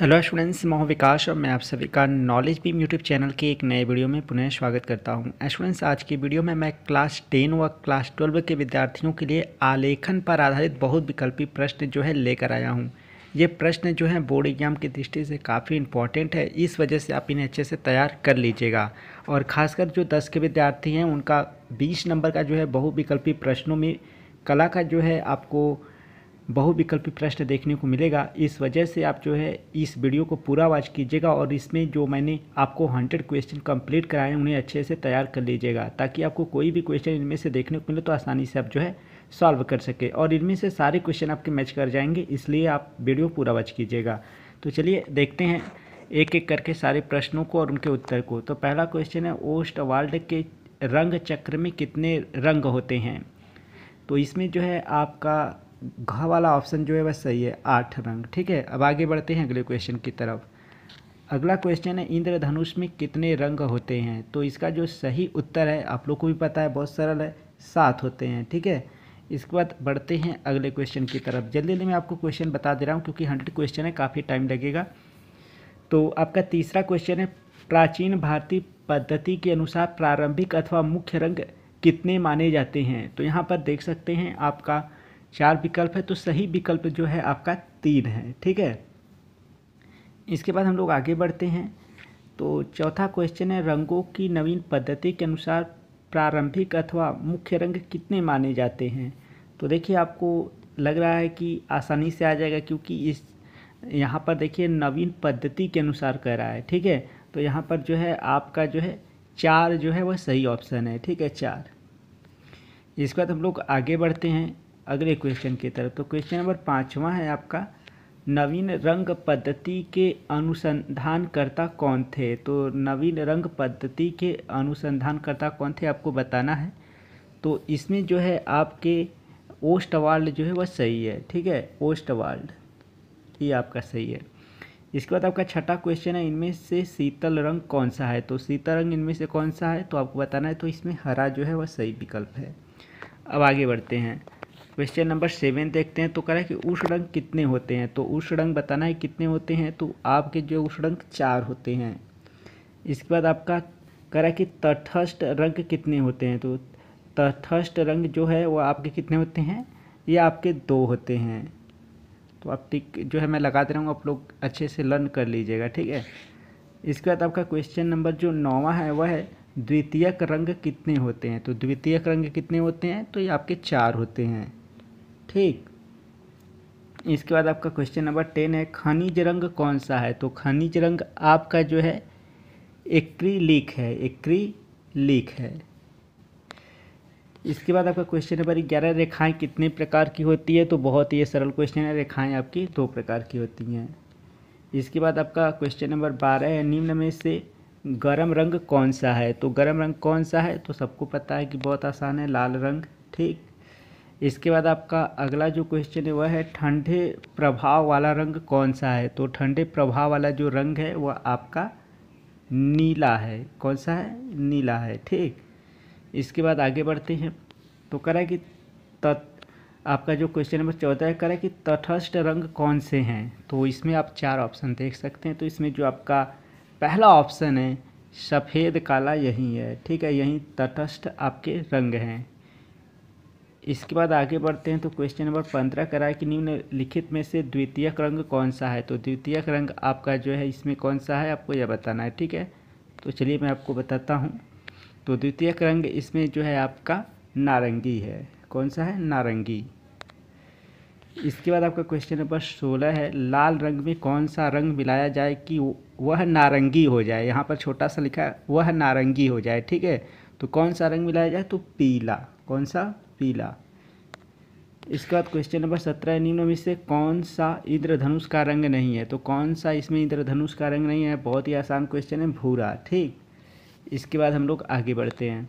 hello students मैं हूं विकास और मैं आप सभी का नॉलेज बीम यूट्यूब चैनल के एक नए वीडियो में पुनः स्वागत करता हूँ स्टूडेंट्स आज की वीडियो में मैं क्लास टेन व क्लास ट्वेल्व के विद्यार्थियों के लिए आलेखन पर आधारित बहुत विकल्पी प्रश्न जो है लेकर आया हूँ ये प्रश्न जो है बोर्ड एग्जाम की दृष्टि से काफ़ी इंपॉर्टेंट है इस वजह से आप इन्हें अच्छे से तैयार कर लीजिएगा और ख़ासकर जो दस के विद्यार्थी हैं उनका बीस नंबर का जो है बहुविकल्पी प्रश्नों में कला का जो है आपको बहुविकल्पी प्रश्न देखने को मिलेगा इस वजह से आप जो है इस वीडियो को पूरा वॉच कीजिएगा और इसमें जो मैंने आपको हंड्रेड क्वेश्चन कंप्लीट कराए उन्हें अच्छे से तैयार कर लीजिएगा ताकि आपको कोई भी क्वेश्चन इनमें से देखने को मिले तो आसानी से आप जो है सॉल्व कर सके और इनमें से सारे क्वेश्चन आपके मैच कर जाएंगे इसलिए आप वीडियो पूरा वॉच कीजिएगा तो चलिए देखते हैं एक एक करके सारे प्रश्नों को और उनके उत्तर को तो पहला क्वेश्चन है ओस्ट वर्ल्ड के रंग चक्र में कितने रंग होते हैं तो इसमें जो है आपका घ वाला ऑप्शन जो है वह सही है आठ रंग ठीक है अब आगे बढ़ते हैं अगले क्वेश्चन की तरफ अगला क्वेश्चन है इंद्रधनुष में कितने रंग होते हैं तो इसका जो सही उत्तर है आप लोग को भी पता है बहुत सरल है सात होते हैं ठीक है इसके बाद बढ़ते हैं अगले क्वेश्चन की तरफ जल्दी जल्दी मैं आपको क्वेश्चन बता दे रहा हूँ क्योंकि हंड्रेड क्वेश्चन है काफ़ी टाइम लगेगा तो आपका तीसरा क्वेश्चन है प्राचीन भारतीय पद्धति के अनुसार प्रारंभिक अथवा मुख्य रंग कितने माने जाते हैं तो यहाँ पर देख सकते हैं आपका चार विकल्प है तो सही विकल्प जो है आपका तीन है ठीक है इसके बाद हम लोग आगे बढ़ते हैं तो चौथा क्वेश्चन है रंगों की नवीन पद्धति के अनुसार प्रारंभिक अथवा मुख्य रंग कितने माने जाते हैं तो देखिए आपको लग रहा है कि आसानी से आ जाएगा क्योंकि इस यहाँ पर देखिए नवीन पद्धति के अनुसार कह रहा है ठीक है तो यहाँ पर जो है आपका जो है चार जो है वह सही ऑप्शन है ठीक है चार इसके बाद हम लोग आगे बढ़ते हैं अगले क्वेश्चन की तरफ तो क्वेश्चन नंबर पाँचवा है आपका नवीन रंग पद्धति के अनुसंधानकर्ता कौन थे तो नवीन रंग पद्धति के अनुसंधानकर्ता कौन थे आपको बताना है तो इसमें जो है आपके ओस्टवाल्ड जो है वह सही है ठीक है ओस्टवाल्ड ये आपका सही है इसके बाद आपका छठा क्वेश्चन है इनमें से शीतल रंग कौन सा है तो शीतल रंग इनमें से कौन सा है तो आपको बताना है तो इसमें हरा जो है वह सही विकल्प है अब आगे बढ़ते हैं क्वेश्चन नंबर सेवन देखते हैं तो कह रहा है कि उष्णंक कितने होते हैं तो रंग बताना है कितने होते हैं तो आपके जो रंग चार होते हैं इसके बाद आपका कह रहा है कि तटस्थ रंग कितने होते हैं तो तटस्थ रंग जो है वो आपके कितने होते हैं ये आपके दो होते हैं तो आप टिक जो है मैं लगा दे रहा हूँ आप लोग अच्छे से लर्न कर लीजिएगा ठीक है इसके बाद आपका क्वेश्चन नंबर जो नौवा है वह है द्वितीयक रंग कितने होते हैं तो द्वितीयक रंग कितने होते हैं तो ये आपके चार होते हैं ठीक इसके बाद आपका क्वेश्चन नंबर टेन है खनिज रंग कौन सा है तो खनिज रंग आपका जो है एक्रीलिक है एक्रीलिक है इसके बाद आपका क्वेश्चन नंबर ग्यारह रेखाएं कितने प्रकार की होती है तो बहुत ही सरल क्वेश्चन है रेखाएं आपकी दो प्रकार की होती हैं इसके बाद आपका क्वेश्चन नंबर बारह है निम्न में से गर्म रंग कौन सा है तो गर्म रंग कौन सा है तो सबको पता है कि बहुत आसान है लाल रंग ठीक इसके बाद आपका अगला जो क्वेश्चन है वह है ठंडे प्रभाव वाला रंग कौन सा है तो ठंडे प्रभाव वाला जो रंग है वह आपका नीला है कौन सा है नीला है ठीक इसके बाद आगे बढ़ते हैं तो करा कि तत् आपका जो क्वेश्चन नंबर चौदह है करा कि तटस्थ रंग कौन से हैं तो इसमें आप चार ऑप्शन देख सकते हैं तो इसमें जो आपका पहला ऑप्शन है सफ़ेद काला यही है ठीक है यही तटस्थ आपके रंग हैं इसके बाद आगे बढ़ते हैं तो क्वेश्चन नंबर पंद्रह करा कि निम्न लिखित में से द्वितीय रंग कौन सा है तो द्वितीय रंग आपका जो है इसमें कौन सा है आपको यह बताना है ठीक है तो चलिए मैं आपको बताता हूँ तो द्वितीय रंग इसमें जो है आपका नारंगी है कौन सा है नारंगी इसके बाद आपका क्वेश्चन नंबर सोलह है लाल रंग में कौन सा रंग मिलाया जाए कि वह नारंगी हो जाए यहाँ पर छोटा सा लिखा है वह नारंगी हो जाए ठीक है तो कौन सा रंग मिलाया जाए तो पीला कौन सा पीला इसके बाद क्वेश्चन नंबर सत्रह निम्न में से कौन सा इंद्रधनुष का रंग नहीं है तो कौन सा इसमें इंद्रधनुष का रंग नहीं है बहुत ही आसान क्वेश्चन है भूरा ठीक इसके बाद हम लोग आगे बढ़ते हैं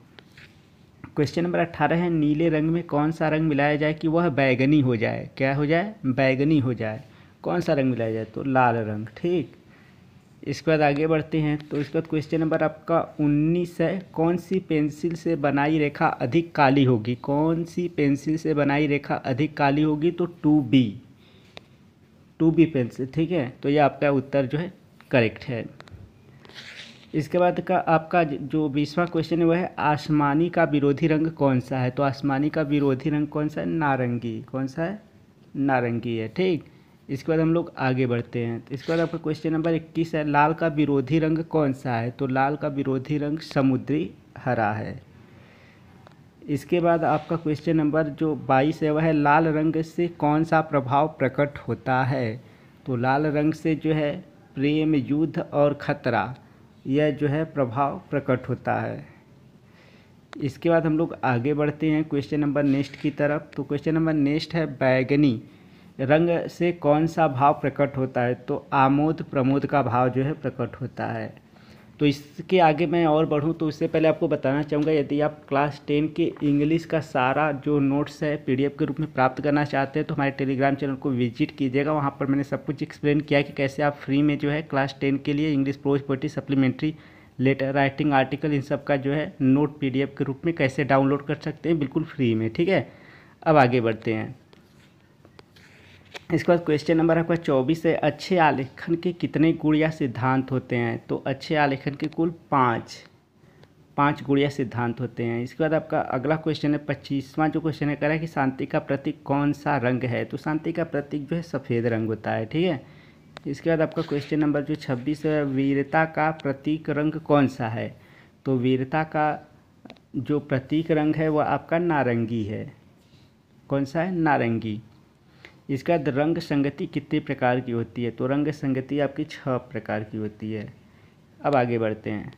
क्वेश्चन नंबर अट्ठारह है नीले रंग में कौन सा रंग मिलाया जाए कि वह बैगनी हो जाए क्या हो जाए बैगनी हो जाए कौन सा रंग मिलाया जाए तो लाल रंग ठीक इसके बाद आगे बढ़ते हैं तो इसके बाद क्वेश्चन नंबर आपका उन्नीस है कौन सी पेंसिल से बनाई रेखा अधिक काली होगी कौन सी पेंसिल से बनाई रेखा अधिक काली होगी तो two B two B pencil ठीक है तो ये आपका उत्तर जो है करेक्ट है इसके बाद का आपका जो बीसवा क्वेश्चन है वह है आसमानी का विरोधी रंग कौन सा है तो आसमानी का विरोधी रंग कौन सा है नारंगी कौन सा है नारंगी है ठीक इसके बाद हम लोग आगे बढ़ते हैं तो इसके बाद आपका क्वेश्चन नंबर इक्कीस है लाल का विरोधी रंग कौन सा है तो लाल का विरोधी रंग समुद्री हरा है इसके बाद आपका क्वेश्चन नंबर जो बाईस है वह है लाल रंग से कौन सा प्रभाव प्रकट होता है तो लाल रंग से जो है प्रेम युद्ध और खतरा यह जो है प्रभाव प्रकट होता है इसके बाद हम लोग आगे बढ़ते हैं क्वेश्चन नंबर नेक्स्ट की तरफ तो क्वेश्चन नंबर नेक्स्ट है बैगनी रंग से कौन सा भाव प्रकट होता है तो आमोद प्रमोद का भाव जो है प्रकट होता है तो इसके आगे मैं और बढ़ूँ तो उससे पहले आपको बताना चाहूँगा यदि आप क्लास टेन के इंग्लिश का सारा जो नोट्स है पीडीएफ के रूप में प्राप्त करना चाहते हैं तो हमारे टेलीग्राम चैनल को विजिट कीजिएगा वहाँ पर मैंने सब कुछ एक्सप्लेन किया कि कैसे आप फ्री में जो है क्लास टेन के लिए English prose poetry supplementary letter writing article इन सब का जो है नोट पी के रूप में कैसे डाउनलोड कर सकते हैं बिल्कुल फ्री में ठीक है अब आगे बढ़ते हैं इसके बाद क्वेश्चन नंबर आपका चौबीस है अच्छे आलेखन के कितने गुण या सिद्धांत होते हैं तो अच्छे आलेखन के कुल पाँच पाँच गुण या सिद्धांत होते हैं इसके बाद आपका अगला क्वेश्चन है पच्चीसवां जो क्वेश्चन है कह रहा है कि शांति का प्रतीक कौन सा रंग है तो शांति का प्रतीक जो है सफ़ेद रंग होता है ठीक है इसके बाद आपका क्वेश्चन नंबर जो छब्बीस है वीरता का प्रतीक रंग कौन सा है तो वीरता का जो प्रतीक रंग है वह आपका नारंगी है कौन सा है नारंगी इसका रंग संगति कितने प्रकार की होती है तो रंग संगति आपकी छः प्रकार की होती है अब आगे बढ़ते हैं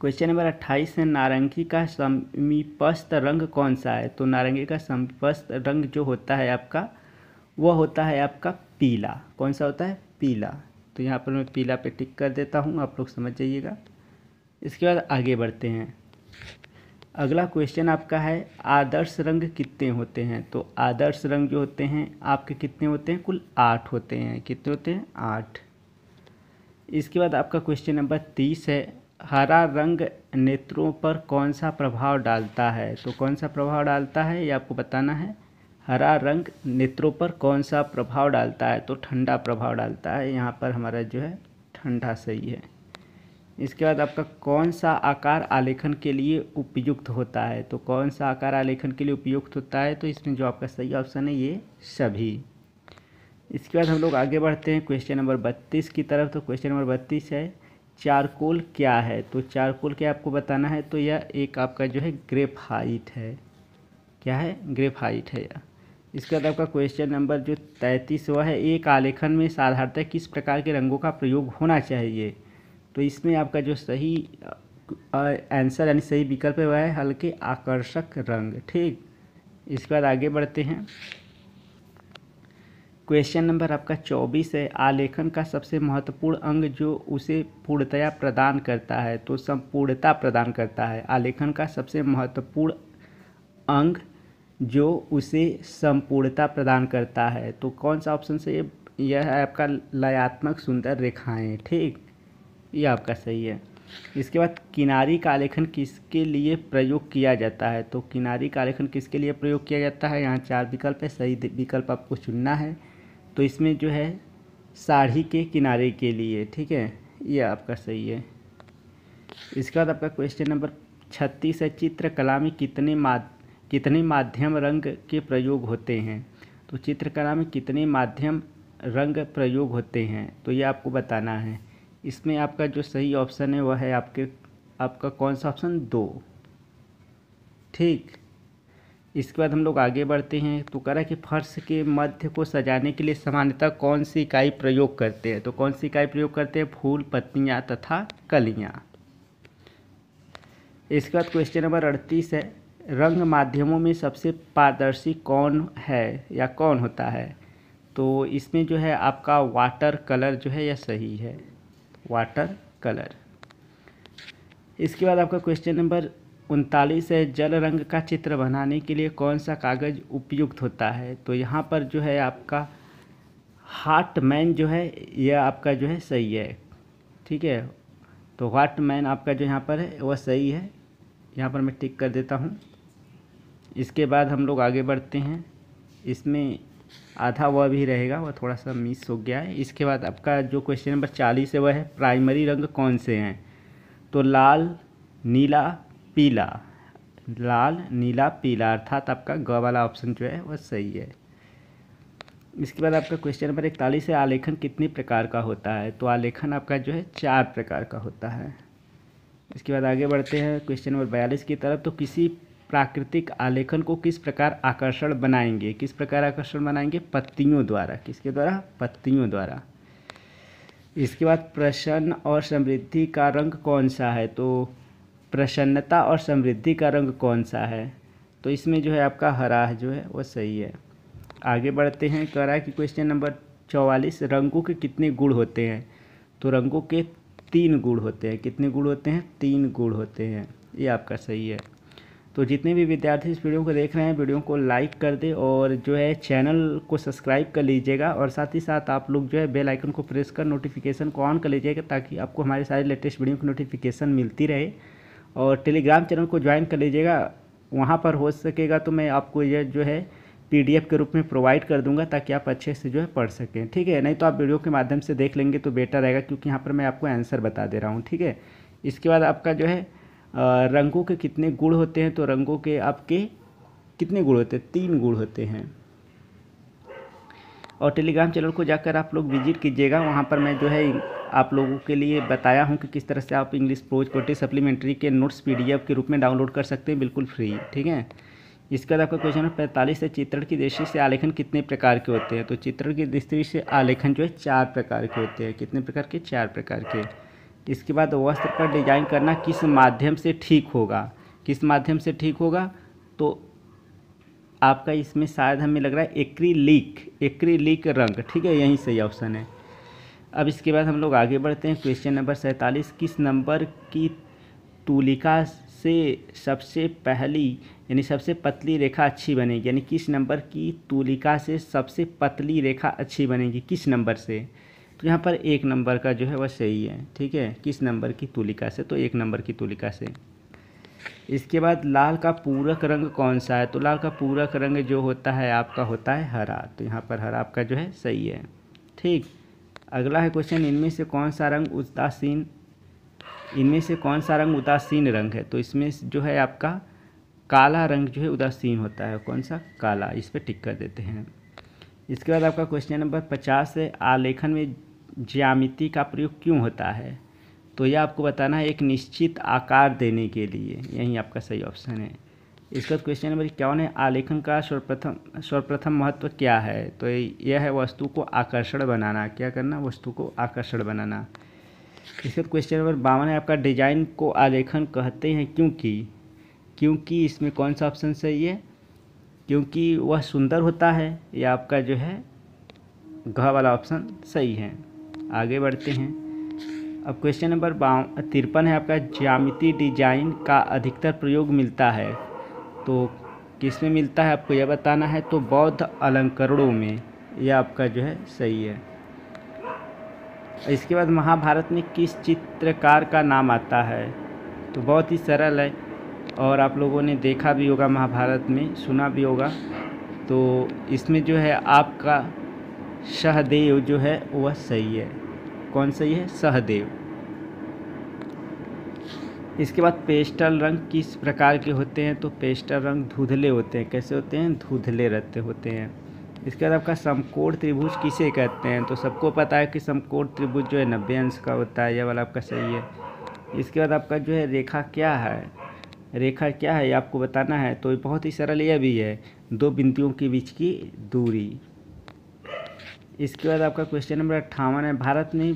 क्वेश्चन नंबर अट्ठाईस है नारंगी का समीपस्थ रंग कौन सा है तो नारंगी का समीपस्थ रंग जो होता है आपका वह होता है आपका पीला कौन सा होता है पीला तो यहाँ पर मैं पीला पे टिक कर देता हूँ आप लोग समझ जाइएगा इसके बाद आगे बढ़ते हैं अगला क्वेश्चन आपका है आदर्श रंग कितने होते हैं तो आदर्श रंग जो होते हैं आपके कितने होते हैं कुल आठ होते हैं कितने होते हैं आठ इसके बाद आपका क्वेश्चन नंबर तीस है हरा रंग नेत्रों पर कौन सा प्रभाव डालता है तो कौन सा प्रभाव डालता है ये आपको बताना है हरा रंग नेत्रों पर कौन सा प्रभाव डालता है तो ठंडा प्रभाव डालता है यहाँ पर हमारा जो है ठंडा सही है इसके बाद आपका कौन सा आकार आलेखन के लिए उपयुक्त होता है तो कौन सा आकार आलेखन के लिए उपयुक्त होता है तो इसमें जो आपका सही ऑप्शन है ये सभी इसके बाद हम लोग आगे बढ़ते हैं क्वेश्चन नंबर बत्तीस की तरफ तो क्वेश्चन नंबर बत्तीस है चारकोल क्या है तो चारकोल क्या आपको बताना है तो यह एक आपका जो है ग्रेफाइट है क्या है ग्रेफाइट है यह इसके बाद आपका क्वेश्चन नंबर जो तैंतीस वह है एक आलेखन में साधारणतः किस प्रकार के रंगों का प्रयोग होना चाहिए तो इसमें आपका जो सही आंसर यानी सही विकल्प है वह है हल्के आकर्षक रंग ठीक इसके बाद आगे बढ़ते हैं क्वेश्चन नंबर आपका चौबीस है आलेखन का सबसे महत्वपूर्ण अंग जो उसे पूर्णतया प्रदान करता है तो संपूर्णता प्रदान करता है आलेखन का सबसे महत्वपूर्ण अंग जो उसे संपूर्णता प्रदान करता है तो कौन सा ऑप्शन से यह है आपका लयात्मक सुंदर रेखाएं ठीक ये आपका सही है इसके बाद किनारी का आलेखन किसके लिए प्रयोग किया जाता है तो किनारी का आलेखन किसके लिए प्रयोग किया जाता है यहाँ चार विकल्प है सही विकल्प आपको चुनना है तो इसमें जो है साढ़ी के किनारे के लिए ठीक है ये आपका सही है इसके बाद आपका क्वेश्चन नंबर छत्तीस है चित्रकला में कितने माद कितने माध्यम रंग के प्रयोग होते हैं तो चित्रकला में कितने माध्यम रंग प्रयोग होते हैं तो ये आपको बताना है इसमें आपका जो सही ऑप्शन है वह है आपके आपका कौन सा ऑप्शन दो ठीक इसके बाद हम लोग आगे बढ़ते हैं तो कह रहा है कि फर्श के मध्य को सजाने के लिए सामान्यतः कौन सी इकाई प्रयोग करते हैं तो कौन सी इकाई प्रयोग करते हैं फूल पत्तियाँ तथा कलियाँ इसके बाद क्वेश्चन नंबर अड़तीस है रंग माध्यमों में सबसे पारदर्शी कौन है या कौन होता है तो इसमें जो है आपका वाटर कलर जो है यह सही है वाटर कलर इसके बाद आपका क्वेश्चन नंबर उनतालीस है जल रंग का चित्र बनाने के लिए कौन सा कागज़ उपयुक्त होता है तो यहाँ पर जो है आपका हार्ट मैन जो है यह आपका जो है सही है ठीक है तो हार्ट मैन आपका जो यहाँ पर है वह सही है यहाँ पर मैं टिक कर देता हूँ इसके बाद हम लोग आगे बढ़ते हैं इसमें आधा वह भी रहेगा वह थोड़ा सा मिस हो गया है इसके बाद आपका जो क्वेश्चन नंबर चालीस है वह है प्राइमरी रंग कौन से हैं तो लाल नीला पीला लाल नीला पीला अर्थात आपका ग वाला ऑप्शन जो है वह सही है इसके बाद आपका क्वेश्चन नंबर इकतालीस है आलेखन कितने प्रकार का होता है तो आलेखन आपका जो है चार प्रकार का होता है इसके बाद आगे बढ़ते हैं क्वेश्चन नंबर बयालीस की तरफ तो किसी प्राकृतिक आलेखन को किस प्रकार आकर्षण बनाएंगे किस प्रकार आकर्षण बनाएंगे पत्तियों द्वारा किसके द्वारा पत्तियों द्वारा इसके बाद प्रसन्न और समृद्धि का रंग कौन सा है तो प्रसन्नता और समृद्धि का रंग कौन सा है तो इसमें जो है आपका हरा जो है वो सही है आगे बढ़ते हैं कह रहा है कि क्वेश्चन नंबर चौवालीस रंगों के कितने गुण होते हैं तो रंगों के तीन गुण होते हैं कितने गुण होते हैं तीन गुण होते हैं ये आपका सही है तो जितने भी विद्यार्थी इस वीडियो को देख रहे हैं वीडियो को लाइक कर दे और जो है चैनल को सब्सक्राइब कर लीजिएगा और साथ ही साथ आप लोग जो है बेल आइकन को प्रेस कर नोटिफिकेशन को ऑन कर लीजिएगा ताकि आपको हमारे सारे लेटेस्ट वीडियो की नोटिफिकेशन मिलती रहे और टेलीग्राम चैनल को ज्वाइन कर लीजिएगा वहाँ पर हो सकेगा तो मैं आपको यह जो है पी के रूप में प्रोवाइड कर दूंगा ताकि आप अच्छे से जो है पढ़ सकें ठीक है नहीं तो आप वीडियो के माध्यम से देख लेंगे तो बेटर रहेगा क्योंकि यहाँ पर मैं आपको आंसर बता दे रहा हूँ ठीक है इसके बाद आपका जो है रंगों के कितने गुण होते हैं तो रंगों के आपके कितने गुण होते हैं तीन गुण होते हैं और टेलीग्राम चैनल को जाकर आप लोग विजिट कीजिएगा वहाँ पर मैं जो है आप लोगों के लिए बताया हूँ कि किस तरह से आप इंग्लिश प्रोज कोटी सप्लीमेंट्री के नोट्स पीडीएफ के रूप में डाउनलोड कर सकते हैं बिल्कुल फ्री ठीक है इसके बाद आपका क्वेश्चन है पैंतालीस है चित्रण की दृष्टि से आलेखन कितने प्रकार के होते हैं तो चित्रण की दृष्टि से आलेखन जो है चार प्रकार के होते हैं कितने प्रकार के चार प्रकार के इसके बाद वस्त्र का डिजाइन करना किस माध्यम से ठीक होगा किस माध्यम से ठीक होगा तो आपका इसमें शायद हमें लग रहा है एक्रीलिक एक्रीलिक रंग ठीक है यहीं सही ऑप्शन है अब इसके बाद हम लोग आगे बढ़ते हैं क्वेश्चन नंबर सैंतालीस किस नंबर की तूलिका से सबसे पहली यानी सबसे पतली रेखा अच्छी बनेगी यानी किस नंबर की तुलिका से सबसे पतली रेखा अच्छी बनेगी किस नंबर से तो यहाँ पर एक नंबर का जो है वह सही है ठीक है किस नंबर की तुलिका से तो एक नंबर की तुलिका से इसके बाद लाल का पूरक रंग कौन सा है तो लाल का पूरक रंग जो होता है आपका होता है हरा तो यहाँ पर हरा आपका जो है सही है ठीक अगला है क्वेश्चन इनमें से कौन सा रंग उदासीन इनमें से कौन सा रंग उदासीन रंग है तो इसमें जो है आपका काला रंग जो है उदासीन होता है कौन सा काला इस पर टिक कर देते हैं इसके बाद आपका क्वेश्चन नंबर पचास है आलेखन में ज्यामिति का प्रयोग क्यों होता है तो यह आपको बताना है एक निश्चित आकार देने के लिए यही आपका सही ऑप्शन है इसके बाद क्वेश्चन नंबर इक्यावन है आलेखन का सर्वप्रथम सर्वप्रथम महत्व क्या है तो यह है वस्तु को आकर्षण बनाना क्या करना वस्तु को आकर्षण बनाना इसके बाद क्वेश्चन नंबर बावन है आपका डिजाइन को आलेखन कहते हैं क्योंकि क्योंकि इसमें कौन सा ऑप्शन सही है क्योंकि वह सुंदर होता है या आपका जो है घ वाला ऑप्शन सही है आगे बढ़ते हैं अब क्वेश्चन नंबर बाव तिरपन है आपका ज्यामिति डिजाइन का अधिकतर प्रयोग मिलता है तो किस में मिलता है आपको यह बताना है तो बौद्ध अलंकरणों में यह आपका जो है सही है इसके बाद महाभारत में किस चित्रकार का नाम आता है तो बहुत ही सरल है और आप लोगों ने देखा भी होगा महाभारत में सुना भी होगा तो इसमें जो है आपका सहदेव जो है वह सही है कौन सही है सहदेव इसके बाद पेस्टल रंग किस प्रकार के होते हैं तो पेस्टल रंग धुधले होते हैं कैसे होते हैं धुधले रहते होते हैं इसके बाद आपका समकोण त्रिभुज किसे कहते हैं तो सबको पता है कि समकोण त्रिभुज जो है नब्बे अंश का होता है यह वाला आपका सही है इसके बाद आपका जो है रेखा क्या है रेखा क्या है आपको बताना है तो बहुत ही सरल यह भी है दो बिंदुओं के बीच की दूरी इसके बाद आपका क्वेश्चन नंबर अट्ठावन है भारत में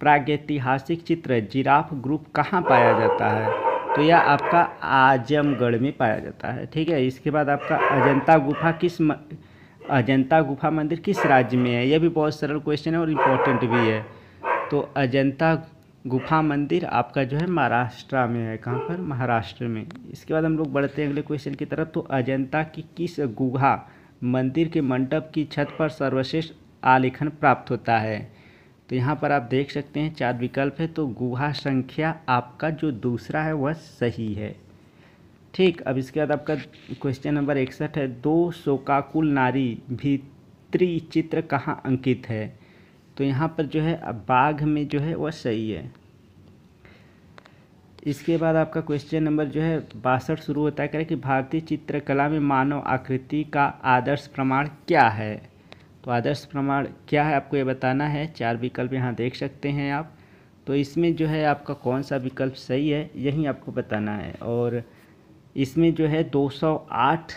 प्रागैतिहासिक चित्र जिराफ ग्रुप कहाँ पाया जाता है तो यह आपका आजमगढ़ में पाया जाता है ठीक है इसके बाद आपका अजंता गुफा किस म... अजंता गुफा मंदिर किस राज्य में है यह भी बहुत सरल क्वेश्चन है और इम्पोर्टेंट भी है तो अजंता गुफा मंदिर आपका जो है महाराष्ट्र में है कहाँ पर महाराष्ट्र में इसके बाद हम लोग बढ़ते हैं अगले क्वेश्चन की तरफ तो अजंता की किस गुहा मंदिर के मंडप की छत पर सर्वश्रेष्ठ आलेखन प्राप्त होता है तो यहाँ पर आप देख सकते हैं चार विकल्प है तो गुहा संख्या आपका जो दूसरा है वह सही है ठीक अब इसके बाद आपका क्वेश्चन नंबर इकसठ है दो शोकाकुल नारी भीतरी चित्र कहाँ अंकित है तो यहाँ पर जो है अब बाघ में जो है वह सही है इसके बाद आपका क्वेश्चन नंबर जो है बासठ शुरू होता है करें कि भारतीय चित्रकला में मानव आकृति का आदर्श प्रमाण क्या है तो आदर्श प्रमाण क्या है आपको ये बताना है चार विकल्प यहाँ देख सकते हैं आप तो इसमें जो है आपका कौन सा विकल्प सही है यही आपको बताना है और इसमें जो है 208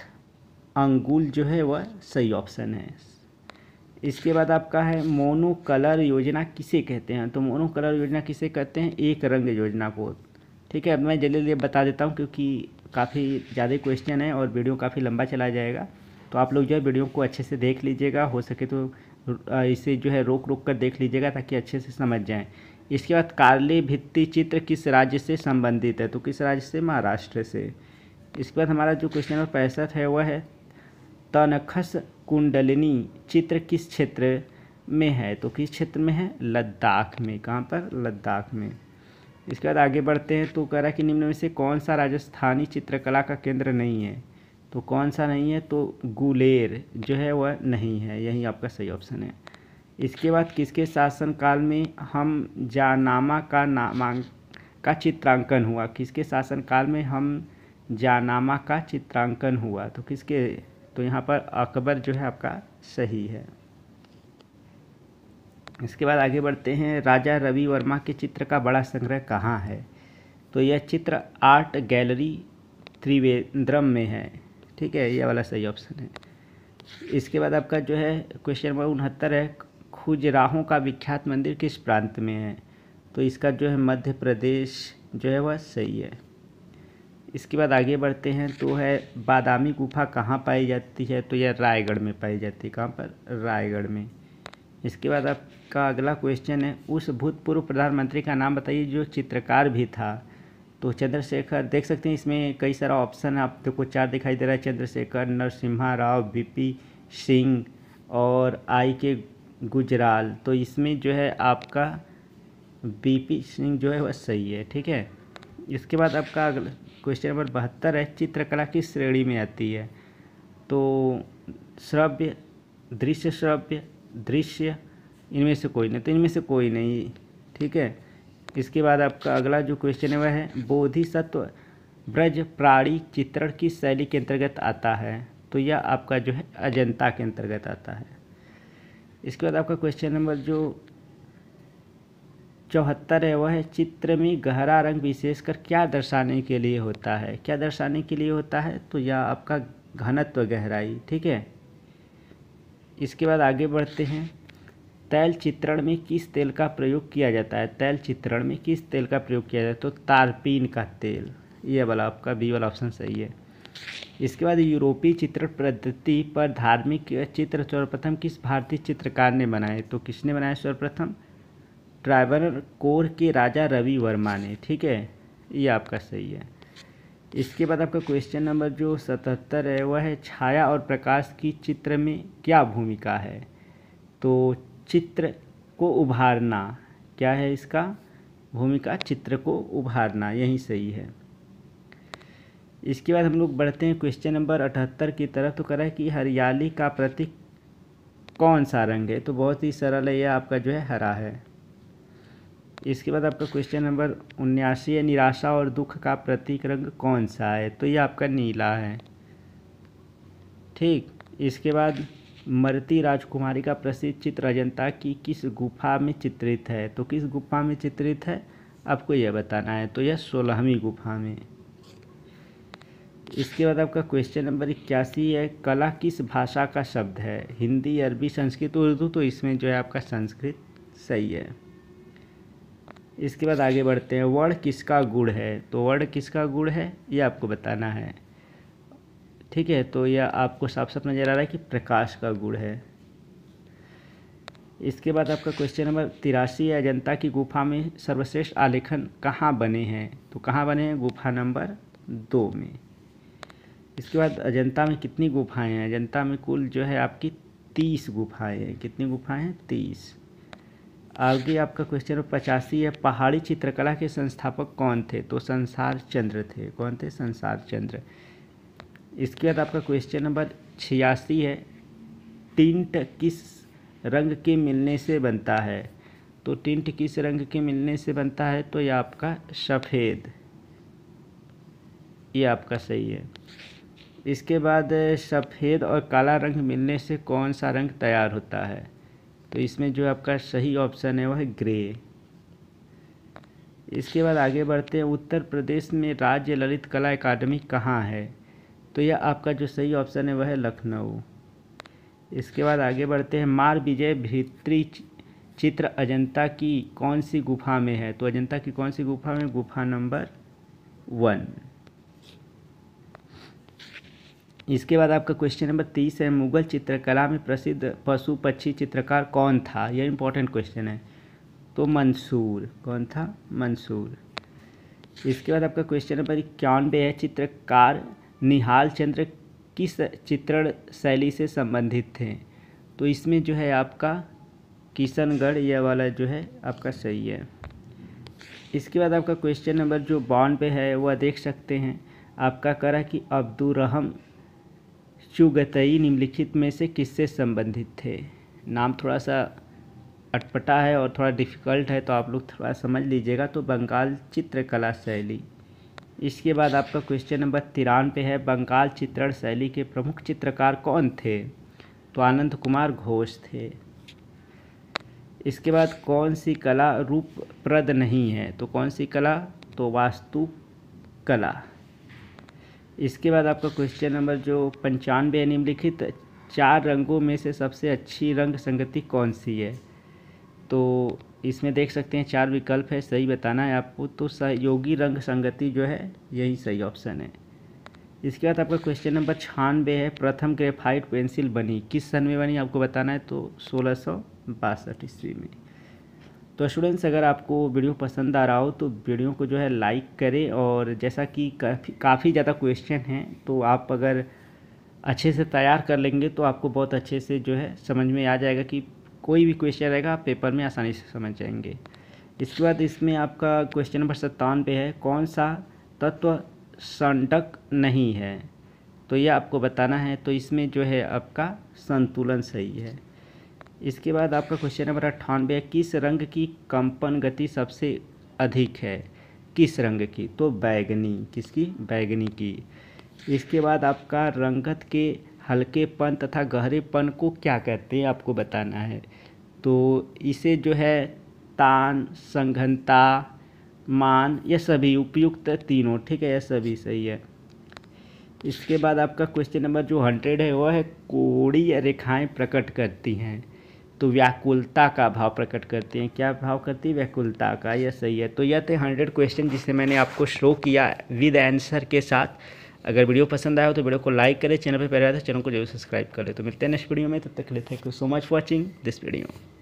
अंगुल जो है वह सही ऑप्शन है इसके बाद आपका है मोनो कलर योजना किसे कहते हैं तो मोनो कलर योजना किसे कहते हैं एक रंग योजना को ठीक है अब मैं जल्दी जल्दी बता देता हूँ क्योंकि काफ़ी ज़्यादा क्वेश्चन है और वीडियो काफ़ी लंबा चला जाएगा तो आप लोग जो है वीडियो को अच्छे से देख लीजिएगा हो सके तो इसे जो है रोक रोक कर देख लीजिएगा ताकि अच्छे से समझ जाएँ इसके बाद कार्ली भित्ति चित्र किस राज्य से संबंधित है तो किस राज्य से महाराष्ट्र से इसके बाद हमारा जो क्वेश्चन नंबर पैंसठ है वह है तनखस कुंडलिनी चित्र किस क्षेत्र में है तो किस क्षेत्र में है लद्दाख में कहाँ पर लद्दाख में इसके बाद आगे बढ़ते हैं तो कह रहा है कि निम्न में से कौन सा राजस्थानी चित्रकला का केंद्र नहीं है तो कौन सा नहीं है तो गुलेर जो है वह नहीं है यही आपका सही ऑप्शन है इसके बाद किसके शासनकाल में हम जानामा का नामांक का चित्रांकन हुआ किसके शासनकाल में हम जानामा का चित्रांकन हुआ तो किसके तो यहाँ पर अकबर जो है आपका सही है इसके बाद आगे बढ़ते हैं राजा रवि वर्मा के चित्र का बड़ा संग्रह कहाँ है तो यह चित्र आर्ट गैलरी त्रिवेंद्रम में है ठीक है ये वाला सही ऑप्शन है इसके बाद आपका जो है क्वेश्चन नंबर उनहत्तर है खुजराहों का विख्यात मंदिर किस प्रांत में है तो इसका जो है मध्य प्रदेश जो है वह सही है इसके बाद आगे बढ़ते हैं तो है बादामी गुफा कहाँ पाई जाती है तो यह रायगढ़ में पाई जाती है कहाँ पर रायगढ़ में इसके बाद आपका अगला क्वेश्चन है उस भूतपूर्व प्रधानमंत्री का नाम बताइए जो चित्रकार भी था तो चंद्रशेखर देख सकते हैं इसमें कई सारा ऑप्शन आप देखो तो चार दिखाई दे रहा है चंद्रशेखर नरसिम्हा राव बीपी सिंह और आई के गुजराल तो इसमें जो है आपका बीपी सिंह जो है वह सही है ठीक है इसके बाद आपका अगला क्वेश्चन नंबर बहत्तर है चित्रकला किस श्रेणी में आती है तो श्रव्य दृश्य श्रव्य दृश्य इनमें से कोई नहीं तो इनमें से कोई नहीं ठीक है इसके बाद आपका अगला जो क्वेश्चन है वह है बोधिसत्व ब्रज प्राणी चित्रण की शैली के अंतर्गत आता है तो यह आपका जो है अजंता के अंतर्गत आता है इसके बाद आपका क्वेश्चन नंबर जो चौहत्तर है वह है चित्र में गहरा रंग विशेषकर क्या दर्शाने के लिए होता है क्या दर्शाने के लिए होता है तो यह आपका घनत्व गहराई ठीक है इसके बाद आगे बढ़ते हैं तैल चित्रण में किस तेल का प्रयोग किया जाता है तैल चित्रण में किस तेल का प्रयोग किया जाता है तो तारपीन का तेल ये वाला आपका बी वाला ऑप्शन सही है इसके बाद यूरोपीय चित्र पद्धति पर धार्मिक चित्र सर्वप्रथम किस भारतीय चित्रकार ने बनाए तो किसने बनाया सर्वप्रथम ट्राइबर कोर के राजा रवि वर्मा ने ठीक है ये आपका सही है इसके बाद आपका क्वेश्चन नंबर जो सतहत्तर है वह है छाया और प्रकाश की चित्र में क्या भूमिका है तो चित्र को उभारना क्या है इसका भूमिका चित्र को उभारना यही सही है इसके बाद हम लोग बढ़ते हैं क्वेश्चन नंबर अठहत्तर की तरफ तो है कि हरियाली का प्रतीक कौन सा रंग है तो बहुत ही सरल है यह आपका जो है हरा है इसके बाद आपका क्वेश्चन नंबर उन्यासी है निराशा और दुख का प्रतीक रंग कौन सा है तो ये आपका नीला है ठीक इसके बाद मरती राजकुमारी का प्रसिद्ध चित्र अजंता की किस गुफा में चित्रित है तो किस गुफा में चित्रित है आपको यह बताना है तो यह सोलहवीं गुफा में इसके बाद आपका क्वेश्चन नंबर इक्यासी है कला किस भाषा का शब्द है हिंदी अरबी संस्कृत उर्दू तो इसमें जो है आपका संस्कृत सही है इसके बाद आगे बढ़ते हैं वर्ण किसका गुड़ है तो वर्ण किसका गुड़ है ये आपको बताना है ठीक है तो यह आपको साफ साफ नज़र आ रहा है कि प्रकाश का गुण है इसके बाद आपका क्वेश्चन नंबर तिरासी है अजंता की गुफा में सर्वश्रेष्ठ आलेखन कहाँ बने हैं तो कहाँ बने हैं गुफा नंबर दो में इसके बाद अजंता में कितनी गुफाएं हैं अजंता में कुल जो है आपकी तीस गुफाएं हैं कितनी गुफाएं हैं तीस आगे आपका क्वेश्चन नंबर पचासी है पहाड़ी चित्रकला के संस्थापक कौन थे तो संसार चंद्र थे कौन थे संसार चंद्र इसके बाद आपका क्वेश्चन नंबर छियासी है टिंट किस रंग के मिलने से बनता है तो टिंट किस रंग के मिलने से बनता है तो ये आपका सफ़ेद ये आपका सही है इसके बाद सफ़ेद और काला रंग मिलने से कौन सा रंग तैयार होता है तो इसमें जो आपका सही ऑप्शन है वह ग्रे इसके बाद आगे बढ़ते हैं उत्तर प्रदेश में राज्य ललित कला अकादमी कहाँ है तो यह आपका जो सही ऑप्शन है वह है लखनऊ इसके बाद आगे बढ़ते हैं मार विजय भित्री चित्र अजंता की कौन सी गुफा में है तो अजंता की कौन सी गुफा में गुफा नंबर वन इसके बाद आपका क्वेश्चन नंबर तीस है मुगल चित्रकला में प्रसिद्ध पशु पक्षी चित्रकार कौन था यह इम्पोर्टेंट क्वेश्चन है तो मंसूर कौन था मंसूर इसके बाद आपका क्वेश्चन नंबर इक्यानवे है चित्रकार निहाल चंद्र किस चित्रण शैली से संबंधित थे तो इसमें जो है आपका किशनगढ़ यह वाला जो है आपका सही है इसके बाद आपका क्वेश्चन नंबर जो बॉन्ड पे है वह देख सकते हैं आपका करा कि अब्दुलरहम चुगतई निम्नलिखित में से किससे संबंधित थे नाम थोड़ा सा अटपटा है और थोड़ा डिफ़िकल्ट है तो आप लोग थोड़ा समझ लीजिएगा तो बंगाल चित्रकला शैली इसके बाद आपका क्वेश्चन नंबर तिरानवे है बंगाल चित्रण शैली के प्रमुख चित्रकार कौन थे तो आनंद कुमार घोष थे इसके बाद कौन सी कला रूपप्रद नहीं है तो कौन सी कला तो वास्तु कला इसके बाद आपका क्वेश्चन नंबर जो पंचानवे निम्नलिखित चार रंगों में से सबसे अच्छी रंग संगति कौन सी है तो इसमें देख सकते हैं चार विकल्प है सही बताना है आपको तो सहयोगी रंग संगति जो है यही सही ऑप्शन है इसके बाद आपका क्वेश्चन नंबर छानबे है प्रथम ग्रेफाइट पेंसिल बनी किस सन में बनी आपको बताना है तो सोलह सौ बासठ ईस्वी में तो स्टूडेंट्स अगर आपको वीडियो पसंद आ रहा हो तो वीडियो को जो है लाइक करें और जैसा कि काफ़ी काफ़ी ज़्यादा क्वेश्चन हैं तो आप अगर अच्छे से तैयार कर लेंगे तो आपको बहुत अच्छे से जो है समझ में आ जाएगा कि कोई भी क्वेश्चन रहेगा आप पेपर में आसानी से समझ जाएंगे इसके बाद इसमें आपका क्वेश्चन नंबर पे है कौन सा तत्व संटक नहीं है तो यह आपको बताना है तो इसमें जो है आपका संतुलन सही है इसके बाद आपका क्वेश्चन नंबर अट्ठानवे किस रंग की कंपन गति सबसे अधिक है किस रंग की तो बैगनी किसकी बैगनी की इसके बाद आपका रंगत के हल्केपन तथा गहरेपन को क्या कहते हैं आपको बताना है तो इसे जो है तान संघनता मान यह सभी उपयुक्त तीनों ठीक है यह सभी सही है इसके बाद आपका क्वेश्चन नंबर जो हंड्रेड है वह है कोड़ी रेखाएं प्रकट करती हैं तो व्याकुलता का भाव प्रकट करती हैं क्या भाव करती है व्याकुलता का यह सही है तो यह थे हंड्रेड क्वेश्चन जिसे मैंने आपको शो किया विद आंसर के साथ अगर वीडियो पसंद आया हो तो वीडियो को लाइक करें चैनल पर पहले आया तो चैनल को जरूर सब्सक्राइब करें तो मिलते हैं नेक्स्ट वीडियो में तब तक thank you so much watching this video